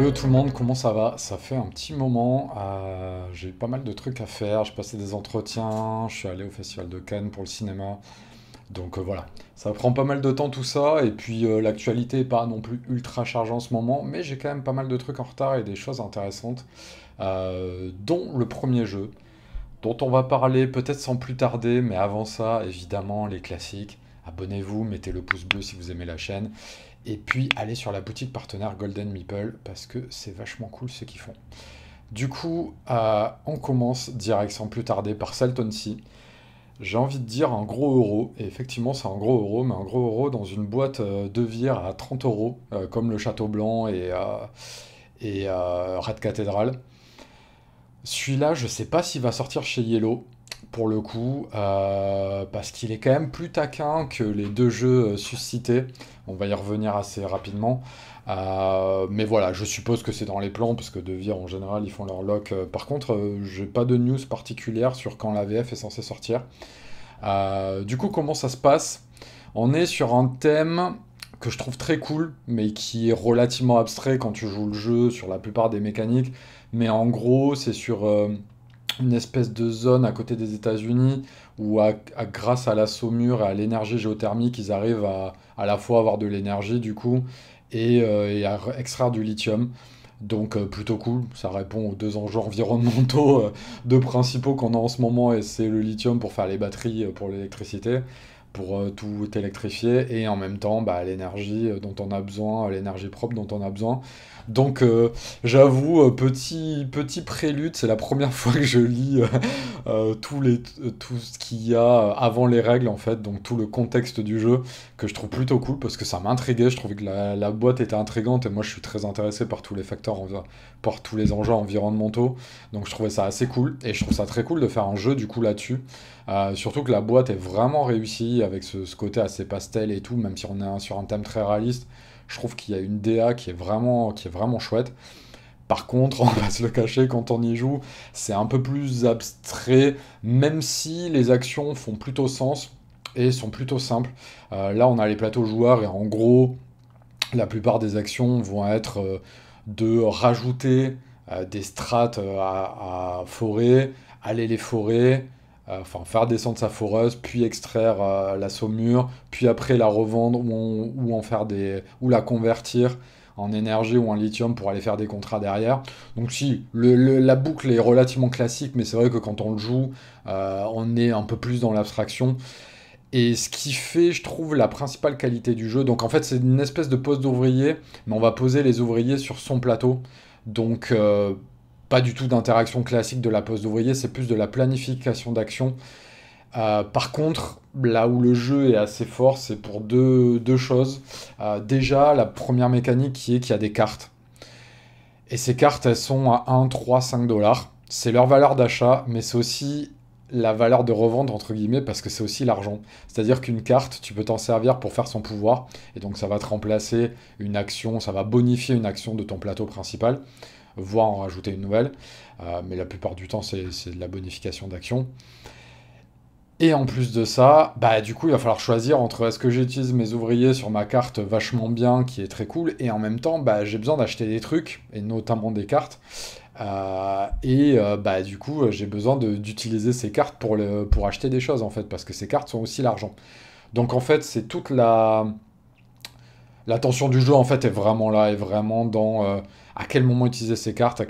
Hello tout le monde, comment ça va Ça fait un petit moment, euh, j'ai pas mal de trucs à faire, je passais des entretiens, je suis allé au Festival de Cannes pour le cinéma. Donc euh, voilà, ça prend pas mal de temps tout ça, et puis euh, l'actualité n'est pas non plus ultra chargée en ce moment, mais j'ai quand même pas mal de trucs en retard et des choses intéressantes, dont le premier jeu, dont on va parler peut-être sans plus tarder, mais avant ça, évidemment, les classiques. Abonnez-vous, mettez le pouce bleu si vous aimez la chaîne. Et puis aller sur la boutique partenaire Golden Meeple parce que c'est vachement cool ce qu'ils font. Du coup, euh, on commence direct sans plus tarder par Salton Sea. J'ai envie de dire un gros euro, et effectivement c'est un gros euro, mais un gros euro dans une boîte euh, de vire à 30 euros, euh, comme le Château Blanc et, et Red Cathedral. Celui-là, je ne sais pas s'il va sortir chez Yellow, pour le coup, euh, parce qu'il est quand même plus taquin que les deux jeux euh, suscités. On va y revenir assez rapidement. Euh, mais voilà, je suppose que c'est dans les plans, parce que Devir, en général, ils font leur lock. Par contre, j'ai pas de news particulière sur quand la VF est censée sortir. du coup, comment ça se passe On est sur un thème que je trouve très cool, mais qui est relativement abstrait quand tu joues le jeu sur la plupart des mécaniques. Mais en gros, c'est sur une espèce de zone à côté des États-Unis où, grâce à la saumure et à l'énergie géothermique, ils arrivent à, la fois avoir de l'énergie du coup et, euh, à extraire du lithium. Donc euh, plutôt cool, ça répond aux deux enjeux environnementaux, euh, deux principaux qu'on a en ce moment, et c'est le lithium pour faire les batteries pour l'électricité, pour tout électrifier, et en même temps bah, l'énergie dont on a besoin, l'énergie propre dont on a besoin. Donc euh, j'avoue, euh, petit, petit prélude, c'est la première fois que je lis euh, les, tout ce qu'il y a avant les règles en fait, donc tout le contexte du jeu que je trouve plutôt cool parce que ça m'intriguait, je trouvais que la, boîte était intrigante et moi je suis très intéressé par tous les facteurs, par tous les enjeux environnementaux, donc je trouvais ça assez cool et je trouve ça très cool de faire un jeu du coup là-dessus. surtout que la boîte est vraiment réussie avec ce côté assez pastel et tout, même si on est sur un thème très réaliste. Je trouve qu'il y a une DA qui est vraiment, qui est vraiment chouette. Par contre, on va se le cacher, quand on y joue, c'est un peu plus abstrait, même si les actions font plutôt sens et sont plutôt simples. Euh, là, on a les plateaux joueurs et en gros, la plupart des actions vont être euh, de rajouter euh, des strates à, à, forer, aller les forer, euh, enfin faire descendre sa foreuse, puis extraire euh, la saumure, puis après la revendre ou, en faire des ou la convertir en énergie ou en lithium pour aller faire des contrats derrière. Donc si le, la boucle est relativement classique, mais c'est vrai que quand on le joue, euh, on est un peu plus dans l'abstraction. Et ce qui fait, je trouve, la principale qualité du jeu. Donc en fait, c'est une espèce de pose d'ouvrier, mais on va poser les ouvriers sur son plateau. Donc pas du tout d'interaction classique de la poste d'ouvrier, c'est plus de la planification d'action. Euh, par contre, là où le jeu est assez fort, c'est pour deux, choses. Euh, déjà, la première mécanique qui est qu'il y a des cartes. Et ces cartes, elles sont à 1, 3, 5 dollars. C'est leur valeur d'achat, mais c'est aussi la valeur de revente, entre guillemets, parce que c'est aussi l'argent. C'est-à-dire qu'une carte, tu peux t'en servir pour faire son pouvoir, et donc ça va te remplacer une action, ça va bonifier une action de ton plateau principal voire en rajouter une nouvelle. Euh, mais la plupart du temps, c'est de la bonification d'action. Et en plus de ça, bah du coup, il va falloir choisir entre est-ce que j'utilise mes ouvriers sur ma carte vachement bien, qui est très cool, et en même temps, bah, j'ai besoin d'acheter des trucs, et notamment des cartes. Euh, et euh, bah du coup, j'ai besoin d'utiliser ces cartes pour, le, pour acheter des choses en fait, parce que ces cartes sont aussi l'argent. Donc en fait, c'est toute la la tension du jeu en fait est vraiment là, est vraiment dans à quel moment utiliser ces cartes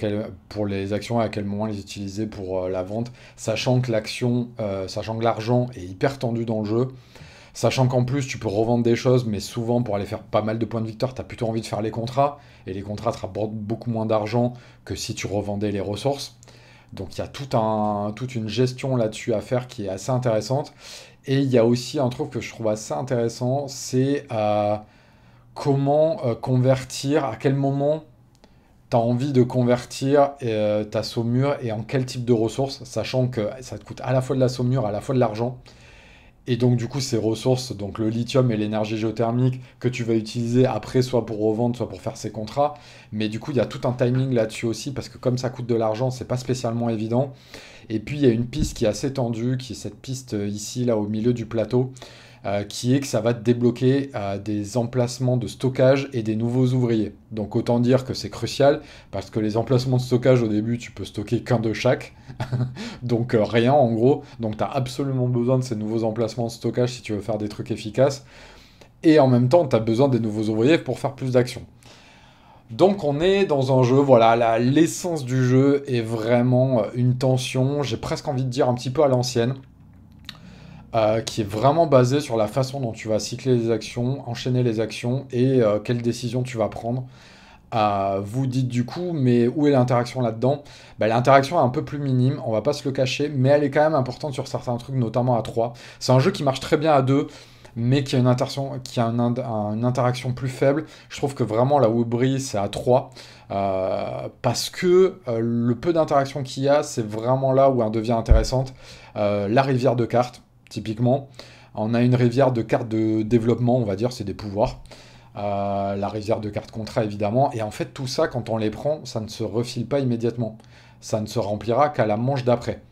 pour les actions et à quel moment les utiliser pour euh, la vente, sachant que l'action, euh, sachant que l'argent est hyper tendu dans le jeu, sachant qu'en plus tu peux revendre des choses, mais souvent pour aller faire pas mal de points de victoire, tu as plutôt envie de faire les contrats, et les contrats te rapportent beaucoup moins d'argent que si tu revendais les ressources. Donc il y a toute une gestion là-dessus à faire qui est assez intéressante. Et il y a aussi un truc que je trouve assez intéressant, c'est euh, comment convertir, à quel moment T'as as envie de convertir euh, ta saumure et en quel type de ressources, sachant que ça te coûte à la fois de la saumure, à la fois de l'argent. Et donc du coup, ces ressources, donc le lithium et l'énergie géothermique que tu vas utiliser après, soit pour revendre, soit pour faire ces contrats. Mais du coup, il y a tout un timing là-dessus aussi, parce que comme ça coûte de l'argent, c'est pas spécialement évident. Et puis, il y a une piste qui est assez tendue, qui est cette piste euh, ici, là, au milieu du plateau. Euh, qui est que ça va te débloquer euh, des emplacements de stockage et des nouveaux ouvriers. Donc autant dire que c'est crucial, parce que les emplacements de stockage au début, tu peux stocker qu'un de chaque, donc euh, rien en gros, donc tu as absolument besoin de ces nouveaux emplacements de stockage si tu veux faire des trucs efficaces, et en même temps, tu as besoin des nouveaux ouvriers pour faire plus d'actions. Donc on est dans un jeu, voilà, l'essence du jeu est vraiment une tension, j'ai presque envie de dire un petit peu à l'ancienne, euh, qui est vraiment basé sur la façon dont tu vas cycler les actions, enchaîner les actions et euh, quelles décisions tu vas prendre. Euh, vous dites du coup, mais où est l'interaction là-dedans bah, L'interaction est un peu plus minime, on va pas se le cacher, mais elle est quand même importante sur certains trucs, notamment à 3. C'est un jeu qui marche très bien à 2, mais qui a une interaction, qui a interaction plus faible. Je trouve que vraiment la brille, c'est à 3. parce que le peu d'interaction qu'il y a, c'est vraiment là où elle devient intéressante. la rivière de cartes, Typiquement, on a une rivière de cartes de développement, on va dire, c'est des pouvoirs. Euh, la rivière de cartes contrat, évidemment. Et en fait, tout ça, quand on les prend, ça ne se refile pas immédiatement. Ça ne se remplira qu'à la manche d'après.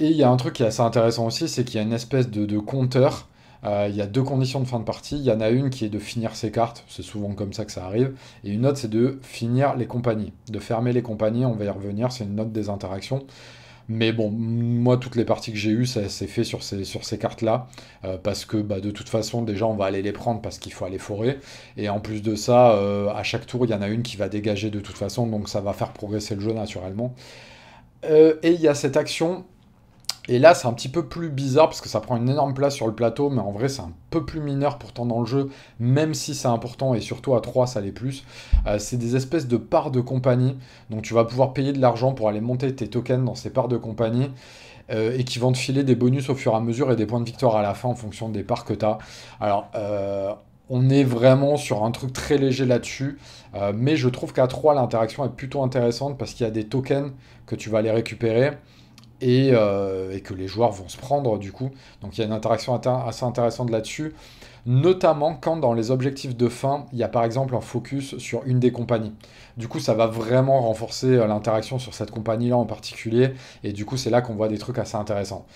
Et il y a un truc qui est assez intéressant aussi, c'est qu'il y a une espèce de, compteur. Euh, il y a deux conditions de fin de partie. Il y en a une qui est de finir ses cartes, c'est souvent comme ça que ça arrive. Et une autre, c'est de finir les compagnies, de fermer les compagnies. On va y revenir, c'est une note des interactions. Mais bon, moi, toutes les parties que j'ai eues, ça s'est fait sur ces, sur ces cartes-là, euh, parce que bah, de toute façon, déjà, on va aller les prendre parce qu'il faut aller forer. Et en plus de ça, euh, à chaque tour, il y en a une qui va dégager de toute façon, donc ça va faire progresser le jeu naturellement. Euh, et il y a cette action et là, c'est un petit peu plus bizarre parce que ça prend une énorme place sur le plateau, mais en vrai, c'est un peu plus mineur pourtant dans le jeu, même si c'est important et surtout à 3, ça l'est plus. Euh, c'est des espèces de parts de compagnie, donc tu vas pouvoir payer de l'argent pour aller monter tes tokens dans ces parts de compagnie. Euh, et qui vont te filer des bonus au fur et à mesure et des points de victoire à la fin en fonction des parts que tu as. Alors, euh, on est vraiment sur un truc très léger là-dessus. mais je trouve qu'à 3, l'interaction est plutôt intéressante parce qu'il y a des tokens que tu vas aller récupérer. Euh, et, que les joueurs vont se prendre du coup. Donc il y a une interaction assez intéressante là-dessus, notamment quand dans les objectifs de fin, il y a par exemple un focus sur une des compagnies. Du coup, ça va vraiment renforcer euh, l'interaction sur cette compagnie-là en particulier, et du coup, c'est là qu'on voit des trucs assez intéressants.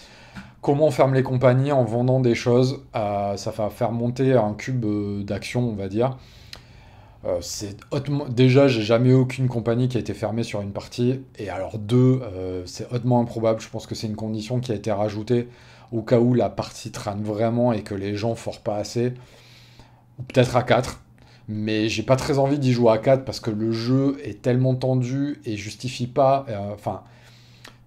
Comment on ferme les compagnies en vendant des choses, euh, ça va faire monter un cube d'action, on va dire. Euh, c'est hautement... Déjà, j'ai jamais eu aucune compagnie qui a été fermée sur une partie. Et alors, deux, euh, c'est hautement improbable. Je pense que c'est une condition qui a été rajoutée au cas où la partie traîne vraiment et que les gens forent pas assez. Ou peut-être à 4. Mais j'ai pas très envie d'y jouer à 4 parce que le jeu est tellement tendu et justifie pas. Euh, enfin,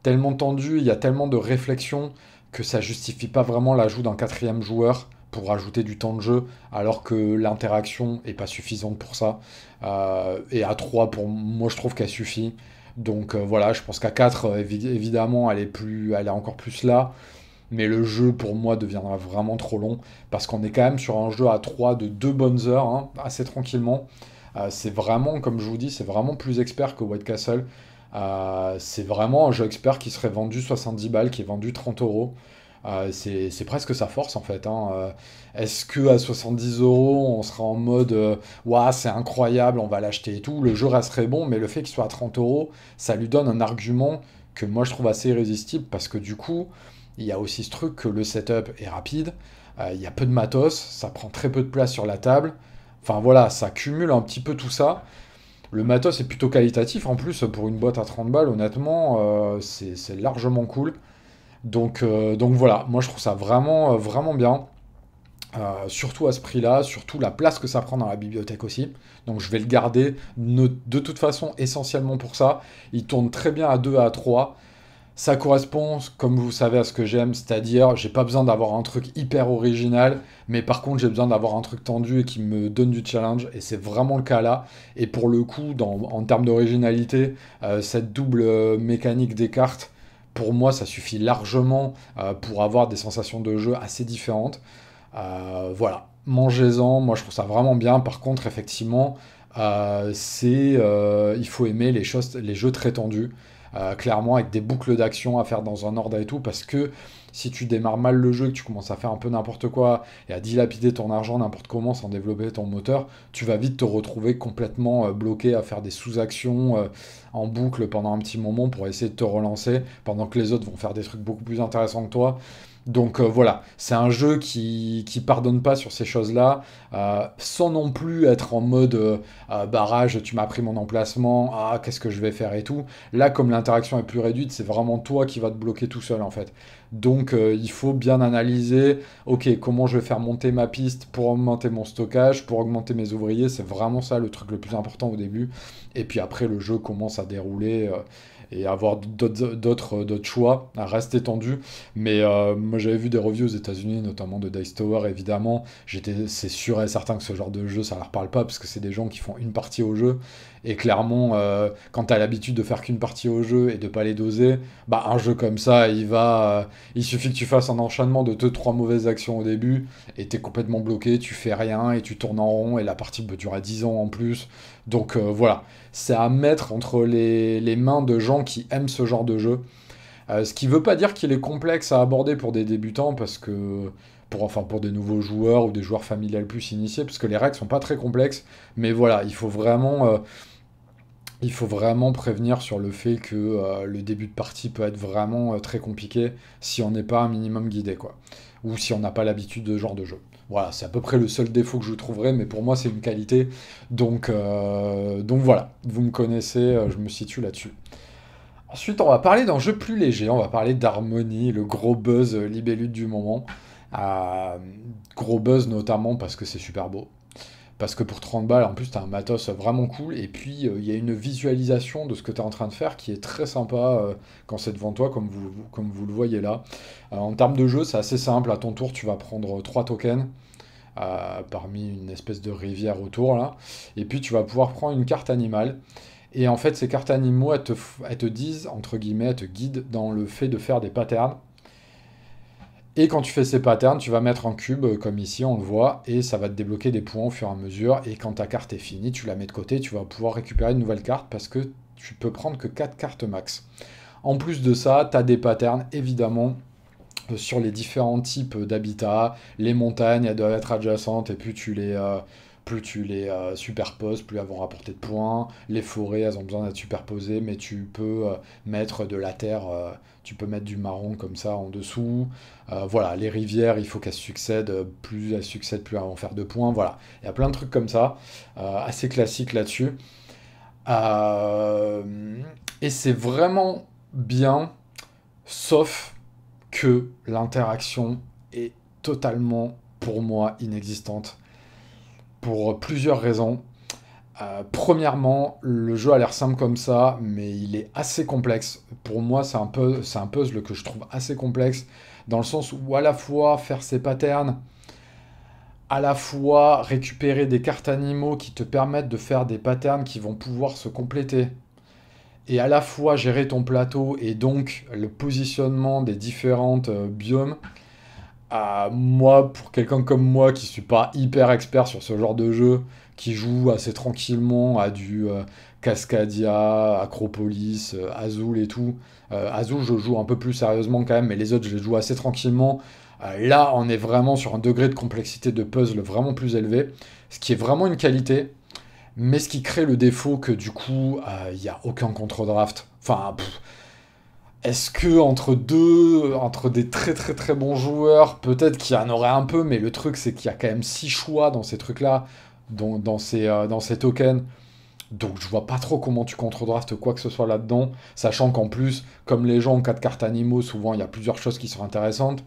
tellement tendu, il y a tellement de réflexion que ça justifie pas vraiment l'ajout d'un quatrième joueur pour ajouter du temps de jeu, alors que l'interaction est pas suffisante pour ça. Euh, et à 3, pour moi, je trouve qu'elle suffit. Donc euh, voilà, je pense qu'à 4, euh, évidemment, elle est, plus, est encore plus là. Mais le jeu, pour moi, deviendra vraiment trop long. Parce qu'on est quand même sur un jeu à 3 de 2 bonnes heures, hein, assez tranquillement. c'est vraiment, comme je vous dis, c'est vraiment plus expert que White Castle. c'est vraiment un jeu expert qui serait vendu 70 balles, qui est vendu 30 euros. Euh, c'est presque sa force en fait. Hein. Euh, est-ce que à 70 euros, on sera en mode waouh, c'est incroyable, on va l'acheter et tout. Le jeu resterait bon, mais le fait qu'il soit à 30 euros, ça lui donne un argument que moi je trouve assez irrésistible parce que du coup, il y a aussi ce truc que le setup est rapide, euh, il y a peu de matos, ça prend très peu de place sur la table. Enfin voilà, ça cumule un petit peu tout ça. Le matos est plutôt qualitatif en plus pour une boîte à 30 balles, honnêtement, c'est largement cool. Donc, euh, donc voilà, moi je trouve ça vraiment, euh, vraiment bien. Euh, surtout à ce prix-là, surtout la place que ça prend dans la bibliothèque aussi. Donc je vais le garder de toute façon essentiellement pour ça. Il tourne très bien à 2 à 3. Ça correspond, comme vous savez, à ce que j'aime, c'est-à-dire j'ai pas besoin d'avoir un truc hyper original, mais par contre j'ai besoin d'avoir un truc tendu et qui me donne du challenge, et c'est vraiment le cas là. Et pour le coup, en termes d'originalité, cette double mécanique des cartes, pour moi, ça suffit largement euh, pour avoir des sensations de jeu assez différentes. Euh, voilà, mangez-en, moi je trouve ça vraiment bien. Par contre, effectivement, euh, c'est, il faut aimer les, choses, les jeux très tendus. Euh, clairement avec des boucles d'action à faire dans un ordre et tout, parce que si tu démarres mal le jeu, que tu commences à faire un peu n'importe quoi et à dilapider ton argent n'importe comment sans développer ton moteur, tu vas vite te retrouver complètement euh, bloqué à faire des sous-actions euh, en boucle pendant un petit moment pour essayer de te relancer pendant que les autres vont faire des trucs beaucoup plus intéressants que toi. Donc euh, voilà, c'est un jeu qui, qui pardonne pas sur ces choses-là, euh, sans non plus être en mode euh, barrage, tu m'as pris mon emplacement, ah qu'est-ce que je vais faire et tout. Là, comme l'interaction est plus réduite, c'est vraiment toi qui vas te bloquer tout seul en fait. Donc il faut bien analyser, ok, comment je vais faire monter ma piste pour augmenter mon stockage, pour augmenter mes ouvriers, c'est vraiment ça le truc le plus important au début. Et puis après, le jeu commence à dérouler et avoir euh, d'autres choix, reste étendu. Mais euh, moi j'avais vu des reviews aux États-Unis, notamment de Dice Tower évidemment. C'est sûr et certain que ce genre de jeu ça leur parle pas parce que c'est des gens qui font une partie au jeu et clairement, euh, quand tu as l'habitude de faire qu'une partie au jeu et de pas les doser, bah un jeu comme ça, il va, euh, il suffit que tu fasses un enchaînement de 2-3 mauvaises actions au début et t'es complètement bloqué, tu fais rien et tu tournes en rond et la partie peut durer 10 ans en plus. Donc euh, voilà, c'est à mettre entre les, mains de gens qui aiment ce genre de jeu. ce qui veut pas dire qu'il est complexe à aborder pour des débutants parce que pour, enfin, pour des nouveaux joueurs ou des joueurs familiales plus initiés, parce que les règles sont pas très complexes, mais voilà, il faut vraiment il faut vraiment prévenir sur le fait que euh, le début de partie peut être vraiment euh, très compliqué si on n'est pas un minimum guidé, quoi. Ou si on n'a pas l'habitude de ce genre de jeu. Voilà, c'est à peu près le seul défaut que je trouverais, mais pour moi c'est une qualité. Donc, euh, donc voilà, vous me connaissez, je me situe là-dessus. Ensuite, on va parler d'un jeu plus léger, on va parler d'harmonie, le gros buzz libellule du moment. gros buzz notamment parce que c'est super beau parce que pour 30 balles, en plus, t'as un matos vraiment cool, et puis euh, il y a une visualisation de ce que tu es en train de faire qui est très sympa euh, quand c'est devant toi, comme vous, comme vous le voyez là. Euh, en termes de jeu, c'est assez simple, à ton tour, tu vas prendre 3 tokens. parmi une espèce de rivière autour là, et puis tu vas pouvoir prendre une carte animale. Et en fait, ces cartes animaux, elles te, elles te disent, entre guillemets, elles te guident dans le fait de faire des patterns et quand tu fais ces patterns, tu vas mettre en cube, euh, comme ici, on le voit, et ça va te débloquer des points au fur et à mesure. Et quand ta carte est finie, tu la mets de côté, tu vas pouvoir récupérer une nouvelle carte parce que tu peux prendre que 4 cartes max. En plus de ça, tu as des patterns, évidemment, euh, sur les différents types d'habitats. Les montagnes, elles doivent être adjacentes, et plus tu les euh, superposes, plus elles vont rapporter de points. Les forêts, elles ont besoin d'être superposées, mais tu peux mettre de la terre tu peux mettre du marron comme ça en dessous. Euh, voilà, les rivières, il faut qu'elles succèdent, euh, plus elles succèdent, plus elles vont faire de points. Voilà, il y a plein de trucs comme ça, euh, assez classique là-dessus. et c'est vraiment bien, sauf que l'interaction est totalement, pour moi, inexistante. Pour plusieurs raisons. Euh, premièrement, le jeu a l'air simple comme ça, mais il est assez complexe. Pour moi, c'est un, un puzzle que je trouve assez complexe, dans le sens où à la fois faire ses patterns, à la fois récupérer des cartes animaux qui te permettent de faire des patterns qui vont pouvoir se compléter, et à la fois gérer ton plateau et donc le positionnement des différentes euh, biomes, moi, pour quelqu'un comme moi qui suis pas hyper expert sur ce genre de jeu, qui joue assez tranquillement à du euh, Cascadia, Acropolis, euh, Azul et tout, euh, Azul je joue un peu plus sérieusement quand même, mais les autres je les joue assez tranquillement. là, on est vraiment sur un degré de complexité de puzzle vraiment plus élevé, ce qui est vraiment une qualité, mais ce qui crée le défaut que du coup, il n'y a aucun contre-draft. Enfin, est-ce que entre deux, entre des très très très bons joueurs, peut-être qu'il y en aurait un peu, mais le truc c'est qu'il y a quand même six choix dans ces trucs-là, dans, ces, euh, dans ces tokens. Donc je vois pas trop comment tu contre-draftes quoi que ce soit là-dedans, sachant qu'en plus, comme les gens ont 4 cartes animaux, souvent il y a plusieurs choses qui sont intéressantes.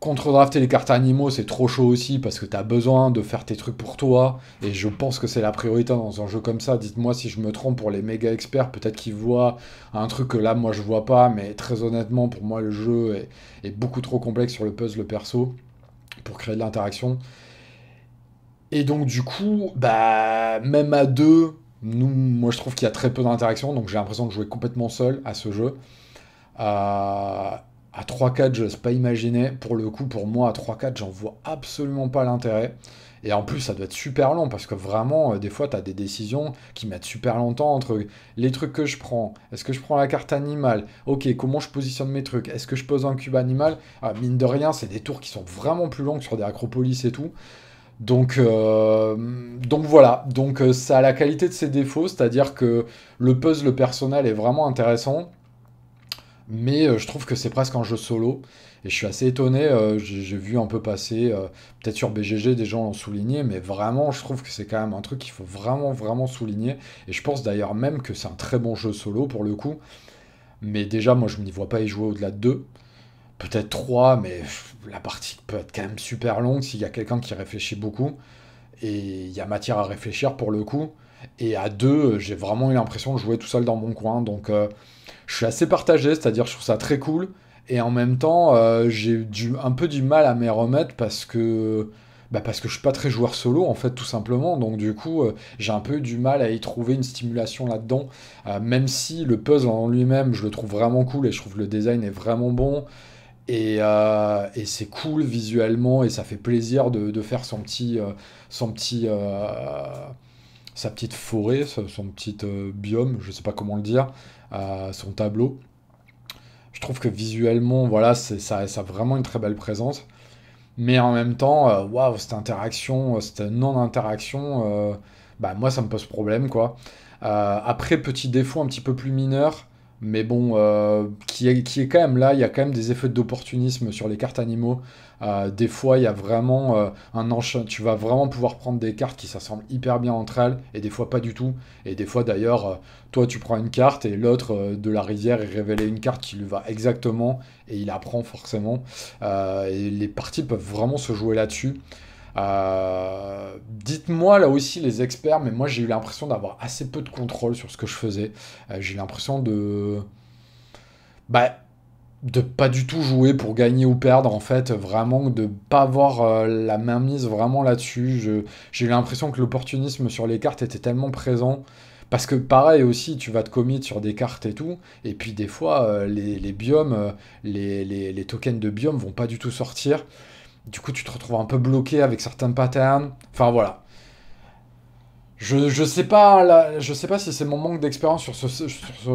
Contre-drafter les cartes animaux, c'est trop chaud aussi parce que t'as besoin de faire tes trucs pour toi. Et je pense que c'est la priorité dans un jeu comme ça. Dites-moi si je me trompe pour les méga experts. Peut-être qu'ils voient un truc que là, moi, je vois pas. Mais très honnêtement, pour moi, le jeu est, beaucoup trop complexe sur le puzzle perso pour créer de l'interaction. Et donc, du coup, bah, même à deux, nous, moi, je trouve qu'il y a très peu d'interaction. Donc, j'ai l'impression de jouer complètement seul à ce jeu. Euh, à 3-4, je sais pas imaginer. Pour le coup, pour moi, à 3-4, j'en vois absolument pas l'intérêt. Et en plus, ça doit être super long parce que vraiment, euh, des fois, tu as des décisions qui mettent super longtemps entre les trucs que je prends. Est-ce que je prends la carte animale Ok, comment je positionne mes trucs Est-ce que je pose un cube animal ah, Mine de rien, c'est des tours qui sont vraiment plus longs que sur des Acropolis et tout. Donc, euh, donc voilà, donc euh, ça a la qualité de ses défauts, c'est-à-dire que le puzzle personnel est vraiment intéressant mais euh, je trouve que c'est presque un jeu solo. Et je suis assez étonné, euh, j'ai vu un peu passer, euh, peut-être sur BGG des gens l'ont souligné, mais vraiment je trouve que c'est quand même un truc qu'il faut vraiment vraiment souligner. Et je pense d'ailleurs même que c'est un très bon jeu solo pour le coup. Mais déjà moi je n'y vois pas y jouer au-delà de 2. Peut-être 3, mais la partie peut être quand même super longue s'il y a quelqu'un qui réfléchit beaucoup. Et il y a matière à réfléchir pour le coup. Et à deux j'ai vraiment eu l'impression de jouer tout seul dans mon coin. Donc je suis assez partagé, c'est-à-dire je trouve ça très cool. Et en même temps, euh, j'ai un peu du mal à m'y remettre parce que, je bah, parce que je suis pas très joueur solo, en fait, tout simplement. Donc du coup, euh, j'ai un peu du mal à y trouver une stimulation là-dedans. Euh, même si le puzzle en lui-même, je le trouve vraiment cool et je trouve que le design est vraiment bon. Et, c'est cool visuellement et ça fait plaisir de, faire son petit, son petit sa petite forêt, son petit euh, biome, je ne sais pas comment le dire, son tableau. Je trouve que visuellement, voilà, ça, a vraiment une très belle présence. Mais en même temps, euh, waouh, cette interaction, euh, cette non-interaction, bah moi ça me pose problème quoi. après, petit défaut un petit peu plus mineur, mais bon, euh, qui, est, quand même là, il y a quand même des effets d'opportunisme sur les cartes animaux. Euh, des fois, il y a vraiment euh, un enchaînement, tu vas vraiment pouvoir prendre des cartes qui s'assemblent hyper bien entre elles, et des fois pas du tout. Et des fois d'ailleurs, toi tu prends une carte et l'autre de la rivière est révélé une carte qui lui va exactement, et il apprend forcément. et les parties peuvent vraiment se jouer là-dessus. Euh, dites-moi là aussi les experts, mais moi j'ai eu l'impression d'avoir assez peu de contrôle sur ce que je faisais. Euh, j'ai eu l'impression de... Bah, de pas du tout jouer pour gagner ou perdre en fait vraiment de pas avoir euh, la main mise vraiment là-dessus j'ai eu l'impression que l'opportunisme sur les cartes était tellement présent parce que pareil aussi, tu vas te commit sur des cartes et tout, et puis des fois, les, biomes, les, les, les, tokens de biomes vont pas du tout sortir. Du coup, tu te retrouves un peu bloqué avec certains patterns. Enfin, voilà. Je, je, sais pas là, je sais pas si c'est mon manque d'expérience sur ce,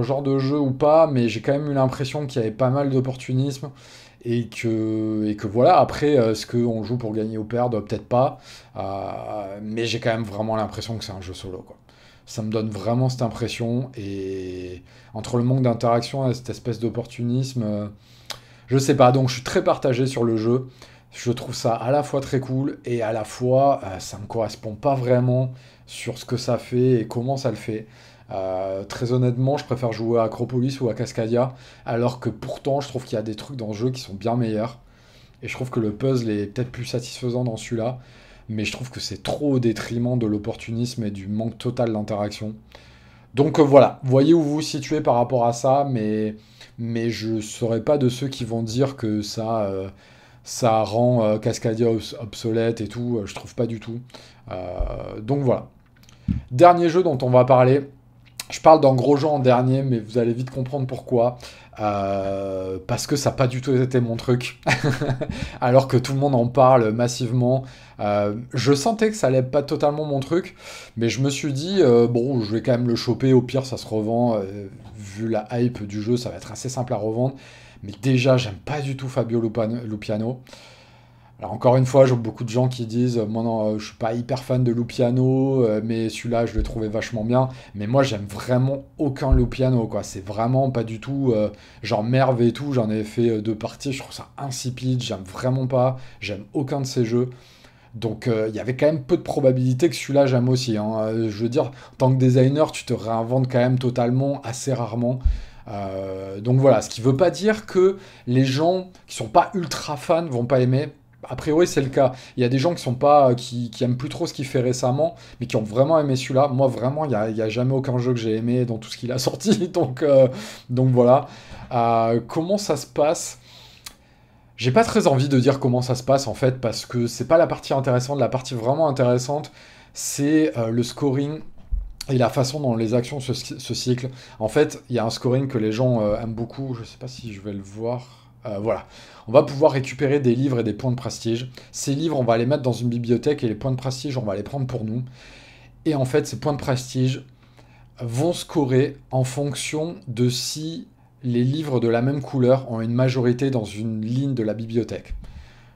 genre de jeu ou pas, mais j'ai quand même eu l'impression qu'il y avait pas mal d'opportunisme et que, et que voilà, après, euh, ce ce qu'on joue pour gagner ou perdre Peut-être pas, euh, mais j'ai quand même vraiment l'impression que c'est un jeu solo. Quoi. Ça me donne vraiment cette impression et entre le manque d'interaction et cette espèce d'opportunisme, euh, je sais pas, donc je suis très partagé sur le jeu je trouve ça à la fois très cool et à la fois euh, ça me correspond pas vraiment sur ce que ça fait et comment ça le fait. Euh, très honnêtement, je préfère jouer à Acropolis ou à Cascadia, alors que pourtant je trouve qu'il y a des trucs dans le jeu qui sont bien meilleurs. Et je trouve que le puzzle est peut-être plus satisfaisant dans celui-là, mais je trouve que c'est trop au détriment de l'opportunisme et du manque total d'interaction. Donc euh, voilà, voyez où vous vous situez par rapport à ça, mais, mais je ne serai pas de ceux qui vont dire que ça ça rend euh, Cascadia obsolète et tout, euh, je trouve pas du tout. Euh, donc voilà. Dernier jeu dont on va parler, je parle d'un gros jeu en dernier, mais vous allez vite comprendre pourquoi. parce que ça n'a pas du tout été mon truc. Alors que tout le monde en parle massivement. je sentais que ça n'allait pas totalement mon truc, mais je me suis dit, bon, je vais quand même le choper. Au pire, ça se revend. vu la hype du jeu, ça va être assez simple à revendre. Mais déjà, j'aime pas du tout Fabio Lupiano. Alors encore une fois, j'ai beaucoup de gens qui disent moi non, euh, je suis pas hyper fan de Lupiano, euh, mais celui-là je le trouvais vachement bien. Mais moi j'aime vraiment aucun Lupiano quoi. C'est vraiment pas du tout euh, genre merve et tout. J'en ai fait deux parties, je trouve ça insipide. J'aime vraiment pas. J'aime aucun de ces jeux. Donc il y avait quand même peu de probabilité que celui-là j'aime aussi. Hein. Je veux dire, en tant que designer, tu te réinventes quand même totalement assez rarement. Euh, donc voilà, ce qui ne veut pas dire que les gens qui sont pas ultra fans vont pas aimer. A priori, c'est le cas. Il y a des gens qui sont pas, euh, qui, aiment plus trop ce qu'il fait récemment, mais qui ont vraiment aimé celui-là. Moi, vraiment, il n'y a, jamais aucun jeu que j'ai aimé dans tout ce qu'il a sorti. Donc, euh, voilà. comment ça se passe J'ai pas très envie de dire comment ça se passe en fait, parce que c'est pas la partie intéressante. La partie vraiment intéressante, c'est le scoring et la façon dont les actions se, cyclent. En fait, il y a un scoring que les gens euh, aiment beaucoup. Je ne sais pas si je vais le voir. Euh, voilà. On va pouvoir récupérer des livres et des points de prestige. Ces livres, on va les mettre dans une bibliothèque et les points de prestige, on va les prendre pour nous. Et en fait, ces points de prestige vont scorer en fonction de si les livres de la même couleur ont une majorité dans une ligne de la bibliothèque.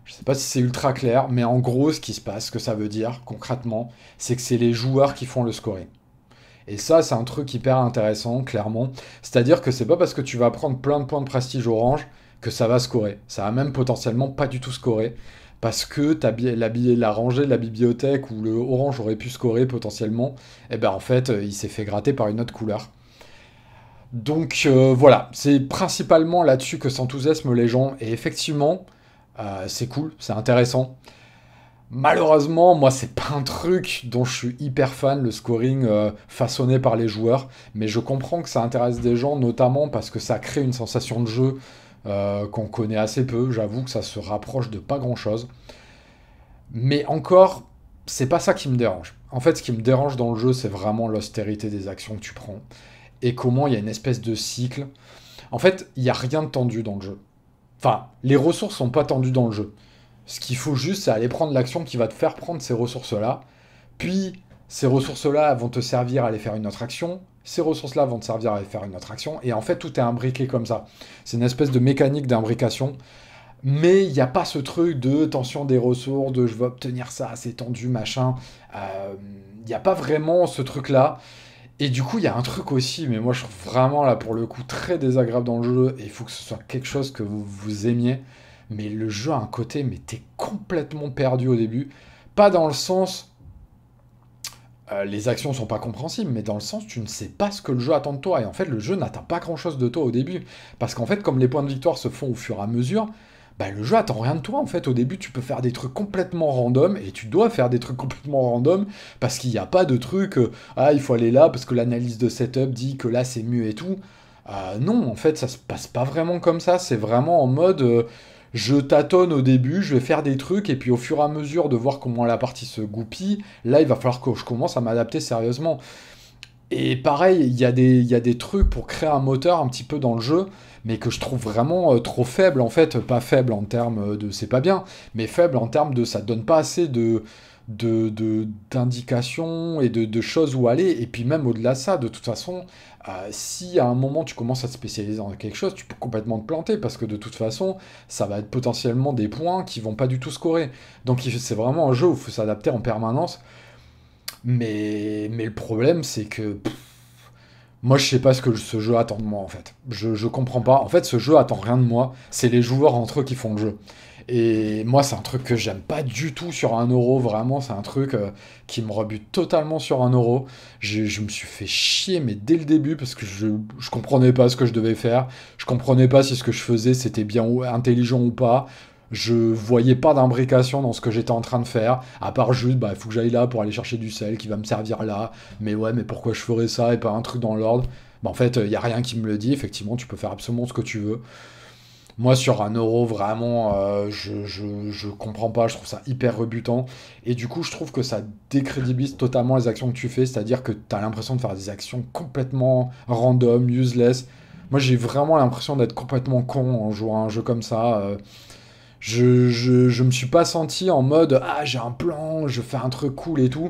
Je ne sais pas si c'est ultra clair, mais en gros, ce qui se passe, ce que ça veut dire concrètement, c'est que c'est les joueurs qui font le scoring. Et ça, c'est un truc hyper intéressant, clairement. C'est-à-dire que c'est pas parce que tu vas prendre plein de points de prestige orange que ça va scorer. Ça va même potentiellement pas du tout scorer. Parce que la, la rangée de la bibliothèque où le orange aurait pu scorer potentiellement, et eh ben en fait, euh, il s'est fait gratter par une autre couleur. Donc euh, voilà, c'est principalement là-dessus que s'enthousiasment les gens. Et effectivement, euh, c'est cool, c'est intéressant. Malheureusement, moi, c'est pas un truc dont je suis hyper fan, le scoring euh, façonné par les joueurs, mais je comprends que ça intéresse des gens, notamment parce que ça crée une sensation de jeu euh, qu'on connaît assez peu. J'avoue que ça se rapproche de pas grand chose. Mais encore, c'est pas ça qui me dérange. En fait, ce qui me dérange dans le jeu, c'est vraiment l'austérité des actions que tu prends et comment il y a une espèce de cycle. En fait, il n'y a rien de tendu dans le jeu. Enfin, les ressources sont pas tendues dans le jeu. Ce qu'il faut juste, c'est aller prendre l'action qui va te faire prendre ces ressources-là. Puis, ces ressources-là vont te servir à aller faire une autre action. Ces ressources-là vont te servir à aller faire une autre action. Et en fait, tout est imbriqué comme ça. C'est une espèce de mécanique d'imbrication. Mais il n'y a pas ce truc de tension des ressources, de je veux obtenir ça, c'est tendu, machin. Euh, il n'y a pas vraiment ce truc-là. Et du coup, il y a un truc aussi, mais moi je trouve vraiment là pour le coup très désagréable dans le jeu, et il faut que ce soit quelque chose que vous aimiez mais le jeu a un côté, mais t'es complètement perdu au début. Pas dans le sens, euh, les actions sont pas compréhensibles, mais dans le sens, tu ne sais pas ce que le jeu attend de toi. Et en fait, le jeu n'attend pas grand-chose de toi au début. Parce qu'en fait, comme les points de victoire se font au fur et à mesure, bah, le jeu attend rien de toi en fait. Au début, tu peux faire des trucs complètement random et tu dois faire des trucs complètement random parce qu'il n'y a pas de truc euh, ah il faut aller là parce que l'analyse de setup dit que là c'est mieux et tout. Euh, non, en fait, ça se passe pas vraiment comme ça. C'est vraiment en mode je tâtonne au début, je vais faire des trucs, et puis au fur et à mesure de voir comment la partie se goupille, là, il va falloir que je commence à m'adapter sérieusement. Et pareil, il y, a des, des trucs pour créer un moteur un petit peu dans le jeu, mais que je trouve vraiment euh, trop faible, en fait. Pas faible en termes de c'est pas bien, mais faible en termes de ça donne pas assez de d'indications de, et de, de, choses où aller. Et puis même au-delà de ça, de toute façon, euh, si à un moment tu commences à te spécialiser dans quelque chose, tu peux complètement te planter parce que de toute façon, ça va être potentiellement des points qui vont pas du tout scorer. Donc c'est vraiment un jeu où il faut s'adapter en permanence. Mais, le problème, c'est que moi, je sais pas ce que ce jeu attend de moi en fait. Je, je comprends pas. En fait, ce jeu attend rien de moi. C'est les joueurs entre eux qui font le jeu. Et moi, c'est un truc que j'aime pas du tout sur un euro, vraiment. C'est un truc euh, qui me rebute totalement sur un euro. Je, me suis fait chier, mais dès le début, parce que je, comprenais pas ce que je devais faire. Je comprenais pas si ce que je faisais c'était bien ou intelligent ou pas. Je voyais pas d'imbrication dans ce que j'étais en train de faire, à part juste, bah, il faut que j'aille là pour aller chercher du sel qui va me servir là. Mais ouais, mais pourquoi je ferais ça et pas un truc dans l'ordre bah, En fait, il euh, y a rien qui me le dit. Effectivement, tu peux faire absolument ce que tu veux. Moi, sur un euro, vraiment, euh, je, je, comprends pas. Je trouve ça hyper rebutant. Et du coup, je trouve que ça décrédibilise totalement les actions que tu fais. C'est-à-dire que tu as l'impression de faire des actions complètement random, useless. Moi, j'ai vraiment l'impression d'être complètement con en jouant à un jeu comme ça. Euh. je, je, je me suis pas senti en mode Ah, j'ai un plan, je fais un truc cool et tout.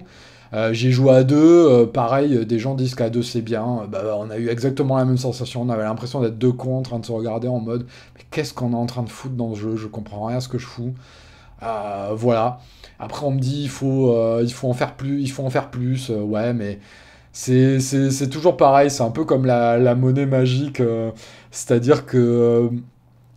Euh, j'ai joué à deux, euh, pareil, euh, des gens disent qu'à deux c'est bien. Bah, on a eu exactement la même sensation, on avait l'impression d'être deux cons en train de se regarder en mode mais qu'est-ce qu'on est en train de foutre dans ce jeu Je comprends rien à ce que je fous. voilà. Après on me dit il faut, il faut en faire plus, il faut en faire plus. ouais, mais c'est, toujours pareil, c'est un peu comme la, la monnaie magique, c'est-à-dire que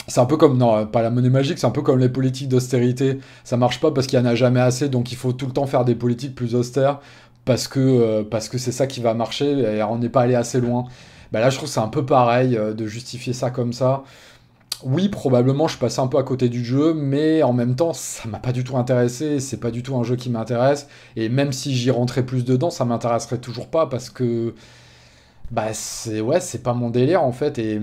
c'est un peu comme, non, pas la monnaie magique, c'est un peu comme les politiques d'austérité. Ça marche pas parce qu'il y en a jamais assez, donc il faut tout le temps faire des politiques plus austères parce que euh, parce que c'est ça qui va marcher et on n'est pas allé assez loin. Bah là, je trouve que c'est un peu pareil euh, de justifier ça comme ça. Oui, probablement, je passe un peu à côté du jeu, mais en même temps, ça m'a pas du tout intéressé. C'est pas du tout un jeu qui m'intéresse. Et même si j'y rentrais plus dedans, ça m'intéresserait toujours pas parce que bah c'est ouais, c'est pas mon délire en fait. Et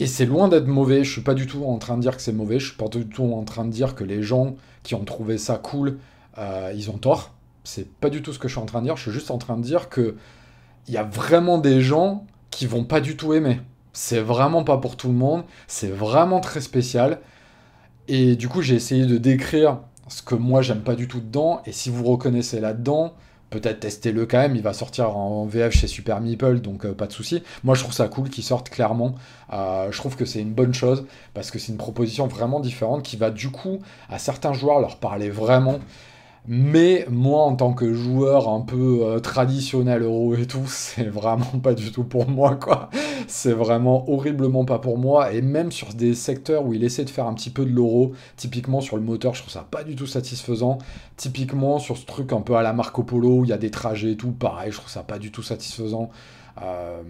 et c'est loin d'être mauvais, je suis pas du tout en train de dire que c'est mauvais, je suis pas du tout en train de dire que les gens qui ont trouvé ça cool, euh, ils ont tort. C'est pas du tout ce que je suis en train de dire, je suis juste en train de dire que il y a vraiment des gens qui vont pas du tout aimer. C'est vraiment pas pour tout le monde, c'est vraiment très spécial. Et du coup, j'ai essayé de décrire ce que moi j'aime pas du tout dedans, et si vous reconnaissez là-dedans, peut-être tester le quand même. Il va sortir en VF chez Super Meeple, donc euh, pas de souci. Moi, je trouve ça cool qu'il sorte clairement. Euh, je trouve que c'est une bonne chose parce que c'est une proposition vraiment différente qui va du coup à certains joueurs leur parler vraiment mais moi, en tant que joueur un peu euh, traditionnel euro et tout, c'est vraiment pas du tout pour moi, quoi. C'est vraiment horriblement pas pour moi. Et même sur des secteurs où il essaie de faire un petit peu de l'euro, typiquement sur le moteur, je trouve ça pas du tout satisfaisant. Typiquement sur ce truc un peu à la Marco Polo où il y a des trajets et tout, pareil, je trouve ça pas du tout satisfaisant. Euh,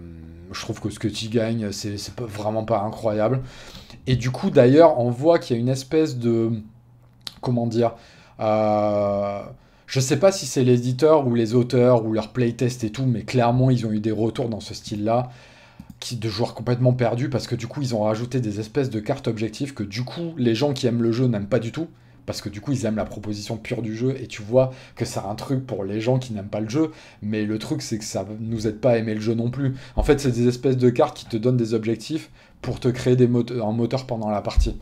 je trouve que ce que tu gagnes, c'est vraiment pas incroyable. Et du coup, d'ailleurs, on voit qu'il y a une espèce de. Comment dire euh, je sais pas si c'est l'éditeur ou les auteurs ou leur playtest et tout, mais clairement, ils ont eu des retours dans ce style-là de joueurs complètement perdus parce que du coup, ils ont rajouté des espèces de cartes objectives que du coup, les gens qui aiment le jeu n'aiment pas du tout parce que du coup, ils aiment la proposition pure du jeu, et tu vois que c'est un truc pour les gens qui n'aiment pas le jeu, mais le truc, c'est que ça nous aide pas à aimer le jeu non plus. En fait, c'est des espèces de cartes qui te donnent des objectifs pour te créer des un moteur pendant la partie.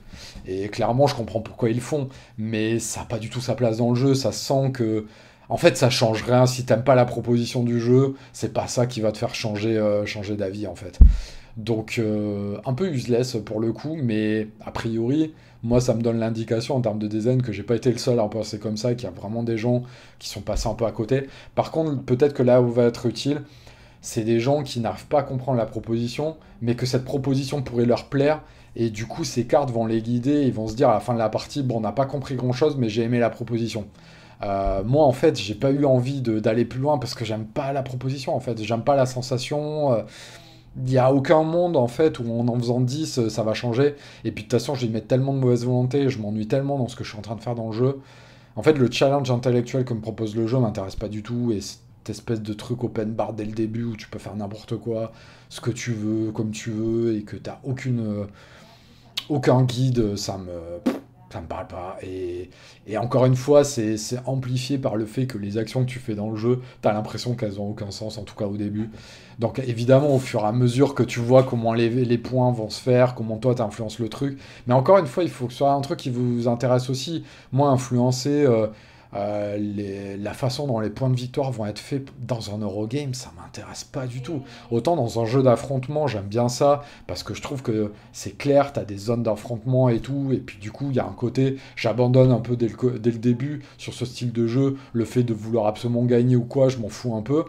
Et clairement, je comprends pourquoi ils le font, mais ça n'a pas du tout sa place dans le jeu, ça sent que... En fait, ça change rien. Si t'aimes pas la proposition du jeu, c'est pas ça qui va te faire changer, euh, d'avis, en fait. Donc, euh, un peu useless pour le coup, mais a priori, moi, ça me donne l'indication en termes de design que j'ai pas été le seul à en penser comme ça, qu'il y a vraiment des gens qui sont passés un peu à côté. Par contre, peut-être que là où va être utile, c'est des gens qui n'arrivent pas à comprendre la proposition, mais que cette proposition pourrait leur plaire. Et du coup, ces cartes vont les guider, ils vont se dire à la fin de la partie, bon, on n'a pas compris grand-chose, mais j'ai aimé la proposition. Euh, moi, en fait, j'ai pas eu envie d'aller plus loin parce que j'aime pas la proposition, en fait. J'aime pas la sensation. Euh, il n'y a aucun monde en fait où en en faisant 10 euh, ça va changer. Et puis de toute façon, je vais mettre tellement de mauvaise volonté, je m'ennuie tellement dans ce que je suis en train de faire dans le jeu. En fait, le challenge intellectuel que me propose le jeu m'intéresse pas du tout. Et cette espèce de truc open bar dès le début où tu peux faire n'importe quoi, ce que tu veux, comme tu veux, et que t'as aucune, euh, aucun guide, ça me ça me parle pas. Et, encore une fois, c'est amplifié par le fait que les actions que tu fais dans le jeu, t'as l'impression qu'elles ont aucun sens, en tout cas au début. Donc évidemment, au fur et à mesure que tu vois comment les, les points vont se faire, comment toi t'influences le truc. Mais encore une fois, il faut que ce soit un truc qui vous intéresse aussi. moins influencer... Euh, euh, la façon dont les points de victoire vont être faits dans un Eurogame, ça m'intéresse pas du tout. Autant dans un jeu d'affrontement, j'aime bien ça, parce que je trouve que c'est clair, t'as des zones d'affrontement et tout, et puis du coup, il y a un côté, j'abandonne un peu dès le, début sur ce style de jeu, le fait de vouloir absolument gagner ou quoi, je m'en fous un peu.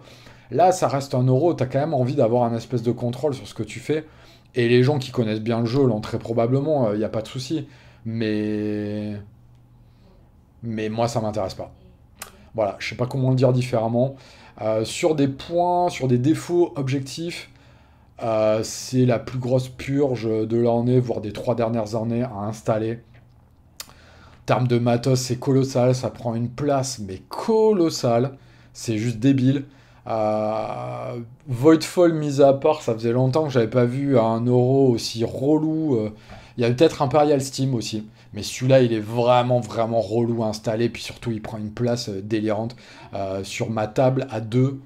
Là, ça reste un euro, t'as quand même envie d'avoir un espèce de contrôle sur ce que tu fais. Et les gens qui connaissent bien le jeu l'ont très probablement, il euh, n'y a pas de souci. Mais mais moi ça m'intéresse pas. Voilà, je sais pas comment le dire différemment. Euh, sur des points, sur des défauts objectifs, euh, c'est la plus grosse purge de l'année, voire des trois dernières années à installer. En termes de matos, c'est colossal, ça prend une place, mais colossal. c'est juste débile. Euh, Voidfall mis à part, ça faisait longtemps que j'avais pas vu un euro aussi relou. Il y a peut-être Imperial Steam aussi. Mais celui-là, il est vraiment, vraiment relou à installer. Puis surtout, il prend une place euh, délirante euh, sur ma table à 2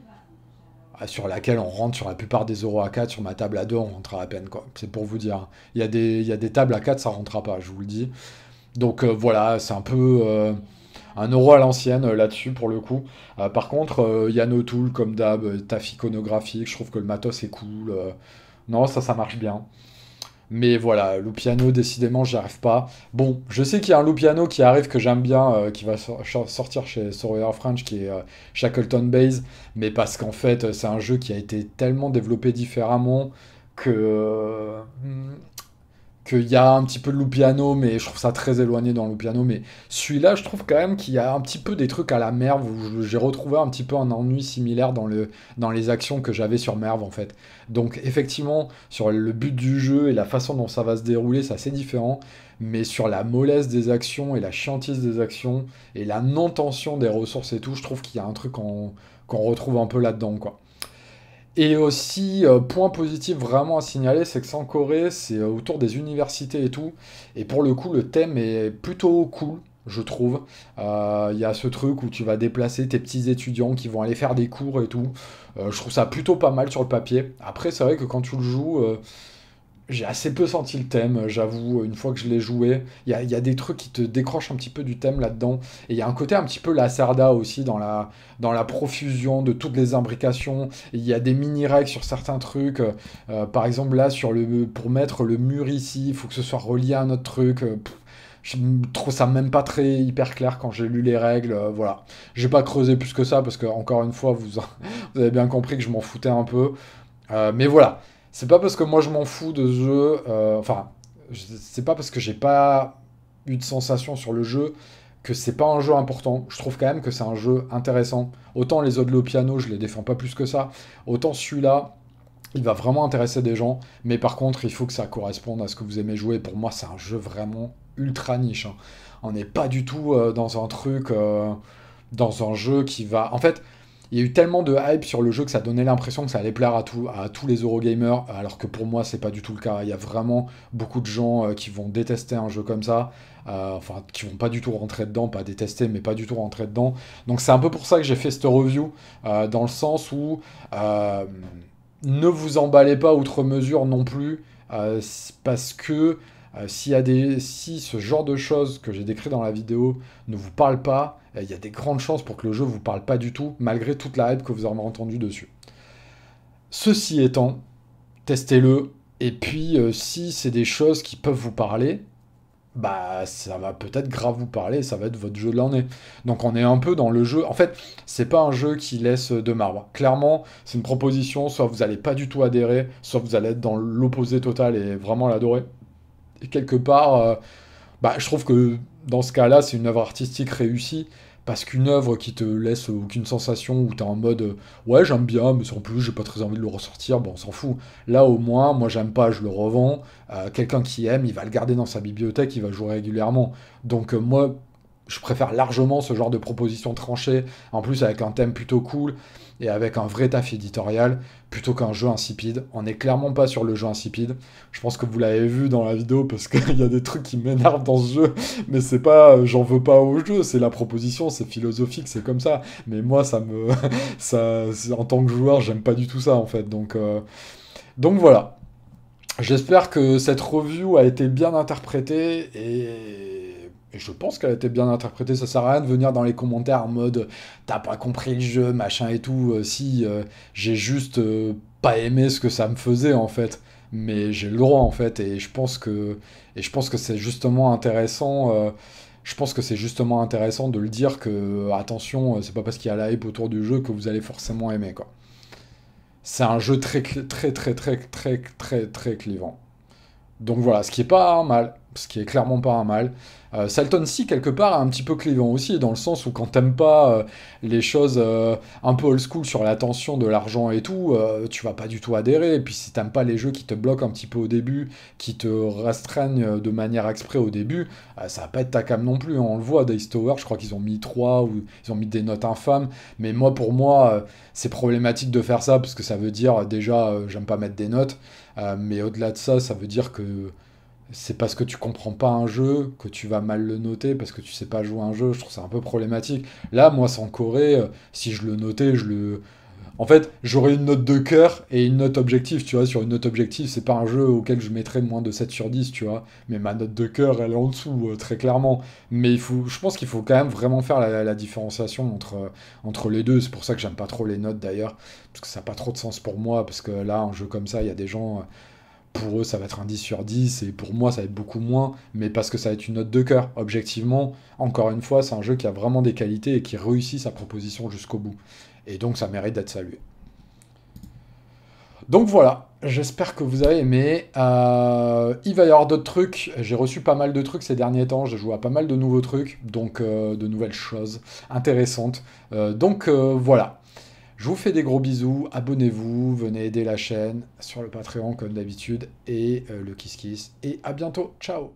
sur laquelle on rentre sur la plupart des euros à 4, sur ma table à 2, on rentrera à peine. C'est pour vous dire. Hein. Il y, a des, il a tables à 4, ça rentrera pas, je vous le dis. Donc euh, voilà, c'est un peu un euro à l'ancienne là-dessus pour le coup. par contre, il y a nos tools comme d'hab, taf iconographique, je trouve que le matos est cool. non, ça, ça marche bien. Mais voilà, Lupiano, décidément, j'y arrive pas. Bon, je sais qu'il y a un Lupiano qui arrive que j'aime bien, euh, qui va sortir chez of French, qui est euh, Shackleton Base, mais parce qu'en fait, euh, c'est un jeu qui a été tellement développé différemment que hmm, il y a un petit peu de Piano, mais je trouve ça très éloigné dans Piano. Mais celui-là, je trouve quand même qu'il y a un petit peu des trucs à la Merve où j'ai retrouvé un petit peu un ennui similaire dans, le, dans les actions que j'avais sur Merve en fait. Donc effectivement, sur le but du jeu et la façon dont ça va se dérouler, c'est assez différent. Mais sur la mollesse des actions et la chiantise des actions et la non-tension des ressources et tout, je trouve qu'il y a un truc qu'on retrouve un peu là-dedans quoi. Et aussi, euh, point positif vraiment à signaler, c'est que c'est en Corée, c'est autour des universités et tout. Et pour le coup, le thème est plutôt cool, je trouve. Il euh, y a ce truc où tu vas déplacer tes petits étudiants qui vont aller faire des cours et tout. Euh, je trouve ça plutôt pas mal sur le papier. Après, c'est vrai que quand tu le joues, j'ai assez peu senti le thème, j'avoue, euh, une fois que je l'ai joué. Il y a, des trucs qui te décrochent un petit peu du thème là-dedans. Et il y a un côté un petit peu la Sarda aussi dans la, dans la profusion de toutes les imbrications. Il y a des mini-règles sur certains trucs. Euh, par exemple, là, sur le, pour mettre le mur ici, il faut que ce soit relié à un autre truc. Euh, je trouve ça même pas très hyper clair quand j'ai lu les règles. Voilà. Je J'ai pas creusé plus que ça parce que, encore une fois, vous, avez bien compris que je m'en foutais un peu. mais voilà, c'est pas parce que moi je m'en fous de ce jeu, euh, enfin, c'est pas parce que j'ai pas eu de sensation sur le jeu que c'est pas un jeu important. Je trouve quand même que c'est un jeu intéressant. Autant les autres le piano, je les défends pas plus que ça, autant celui-là, il va vraiment intéresser des gens, mais par contre, il faut que ça corresponde à ce que vous aimez jouer. Pour moi, c'est un jeu vraiment ultra niche. Hein. On n'est pas du tout euh, dans un truc, euh, dans un jeu qui va. En fait, il y a eu tellement de hype sur le jeu que ça donnait l'impression que ça allait plaire à, à tous les Eurogamers, alors que pour moi, c'est pas du tout le cas. Il y a vraiment beaucoup de gens euh, qui vont détester un jeu comme ça, euh, enfin, qui vont pas du tout rentrer dedans, pas détester, mais pas du tout rentrer dedans. Donc, c'est un peu pour ça que j'ai fait cette review, euh, dans le sens où ne vous emballez pas outre mesure non plus, parce que euh, si, ce genre de choses que j'ai décrit dans la vidéo ne vous parle pas, euh, il y a des grandes chances pour que le jeu ne vous parle pas du tout, malgré toute la hype que vous aurez entendue dessus. Ceci étant, testez-le, et puis euh, si c'est des choses qui peuvent vous parler, bah ça va peut-être grave vous parler, ça va être votre jeu de l'année. Donc on est un peu dans le jeu. En fait, c'est pas un jeu qui laisse de marbre. Clairement, c'est une proposition, soit vous n'allez pas du tout adhérer, soit vous allez être dans l'opposé total et vraiment l'adorer quelque part, euh, bah, je trouve que dans ce cas-là, c'est une œuvre artistique réussie. Parce qu'une œuvre qui te laisse aucune sensation, où t'es en mode euh, ouais, j'aime bien, mais en plus, j'ai pas très envie de le ressortir, bon, on s'en fout. Là, au moins, moi, j'aime pas, je le revends. Euh, quelqu'un qui aime, il va le garder dans sa bibliothèque, il va jouer régulièrement. Donc, moi, je préfère largement ce genre de proposition tranchée, en plus avec un thème plutôt cool et avec un vrai taf éditorial, plutôt qu'un jeu insipide. On n'est clairement pas sur le jeu insipide. Je pense que vous l'avez vu dans la vidéo parce qu'il y a des trucs qui m'énervent dans ce jeu, mais c'est pas euh, j'en veux pas au jeu, c'est la proposition, c'est philosophique, c'est comme ça. Mais moi, ça me. ça, en tant que joueur, j'aime pas du tout ça en fait. Donc, euh, donc voilà. J'espère que cette review a été bien interprétée et et je pense qu'elle a été bien interprétée, ça sert à rien de venir dans les commentaires en mode t'as pas compris le jeu, machin et tout. Euh, si euh, j'ai juste euh, pas aimé ce que ça me faisait en fait, mais j'ai le droit en fait, et je pense que et je pense que c'est justement intéressant. je pense que c'est justement intéressant de le dire que attention, c'est pas parce qu'il y a la hype autour du jeu que vous allez forcément aimer quoi. C'est un jeu très très très très très très très clivant. Donc voilà, ce qui est pas mal, ce qui est clairement pas un mal. Euh, Salton quelque part, est un petit peu clivant aussi, dans le sens où quand t'aimes pas euh, les choses euh, un peu old school sur l'attention de l'argent et tout, tu vas pas du tout adhérer. Et puis si t'aimes pas les jeux qui te bloquent un petit peu au début, qui te restreignent de manière exprès au début, ça va pas être ta cam non plus. Hein. On le voit, Dice Tower, je crois qu'ils ont mis 3 ou ils ont mis des notes infâmes. Mais moi, pour moi, c'est problématique de faire ça, parce que ça veut dire, déjà, j'aime pas mettre des notes. mais au-delà de ça, ça veut dire que c'est parce que tu comprends pas un jeu que tu vas mal le noter parce que tu sais pas jouer un jeu. Je trouve ça un peu problématique. Là, moi, sans Corée, euh, si je le notais, je le. En fait, j'aurais une note de cœur et une note objective, tu vois. Sur une note objective, c'est pas un jeu auquel je mettrais moins de 7 sur 10, tu vois. Mais ma note de cœur, elle est en dessous, euh, très clairement. Mais il faut, je pense qu'il faut quand même vraiment faire la, différenciation entre, euh, entre les deux. C'est pour ça que j'aime pas trop les notes d'ailleurs, parce que ça n'a pas trop de sens pour moi. Parce que là, un jeu comme ça, il y a des gens pour eux, ça va être un 10 sur 10, et pour moi, ça va être beaucoup moins, mais parce que ça va être une note de cœur. Objectivement, encore une fois, c'est un jeu qui a vraiment des qualités et qui réussit sa proposition jusqu'au bout. Et donc, ça mérite d'être salué. Donc voilà, j'espère que vous avez aimé. Euh, il va y avoir d'autres trucs. J'ai reçu pas mal de trucs ces derniers temps. Je joué à pas mal de nouveaux trucs, donc euh, de nouvelles choses intéressantes. Euh, donc voilà. Je vous fais des gros bisous, abonnez-vous, venez aider la chaîne sur le Patreon comme d'habitude et euh, le Kiss Kiss. Et à bientôt, ciao